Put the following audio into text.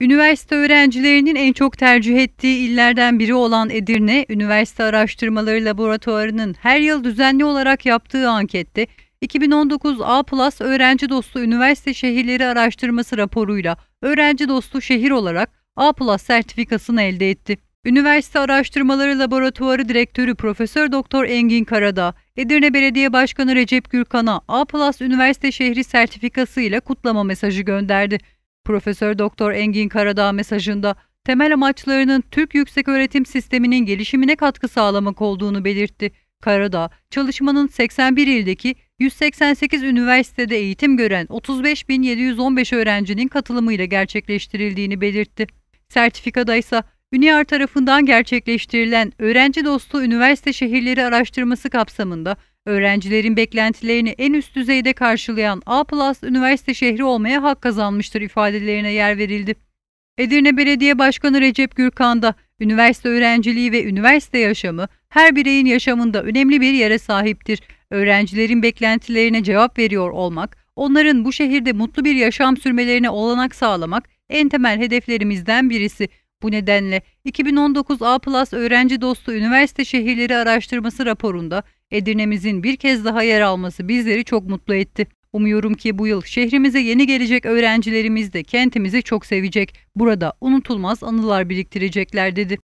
Üniversite öğrencilerinin en çok tercih ettiği illerden biri olan Edirne, Üniversite Araştırmaları Laboratuvarı'nın her yıl düzenli olarak yaptığı ankette 2019 A+ Öğrenci Dostu Üniversite Şehirleri Araştırması raporuyla Öğrenci Dostu Şehir olarak A+ sertifikasını elde etti. Üniversite Araştırmaları Laboratuvarı Direktörü Profesör Doktor Engin Karadağ, Edirne Belediye Başkanı Recep Gürkan'a A+ Üniversite Şehri sertifikası ile kutlama mesajı gönderdi. Profesör Doktor Engin Karadağ mesajında temel amaçlarının Türk yükseköğretim sisteminin gelişimine katkı sağlamak olduğunu belirtti. Karadağ, çalışmanın 81 ildeki 188 üniversitede eğitim gören 35.715 öğrencinin katılımıyla gerçekleştirildiğini belirtti. Sertifikada ise ÜNİAR tarafından gerçekleştirilen Öğrenci Dostu Üniversite Şehirleri Araştırması kapsamında Öğrencilerin beklentilerini en üst düzeyde karşılayan A+ üniversite şehri olmaya hak kazanmıştır ifadelerine yer verildi. Edirne Belediye Başkanı Recep Gürkan da üniversite öğrenciliği ve üniversite yaşamı her bireyin yaşamında önemli bir yere sahiptir. Öğrencilerin beklentilerine cevap veriyor olmak, onların bu şehirde mutlu bir yaşam sürmelerine olanak sağlamak en temel hedeflerimizden birisi. Bu nedenle 2019 A+ Öğrenci Dostu Üniversite Şehirleri Araştırması raporunda Edirne'mizin bir kez daha yer alması bizleri çok mutlu etti. Umuyorum ki bu yıl şehrimize yeni gelecek öğrencilerimiz de kentimizi çok sevecek. Burada unutulmaz anılar biriktirecekler dedi.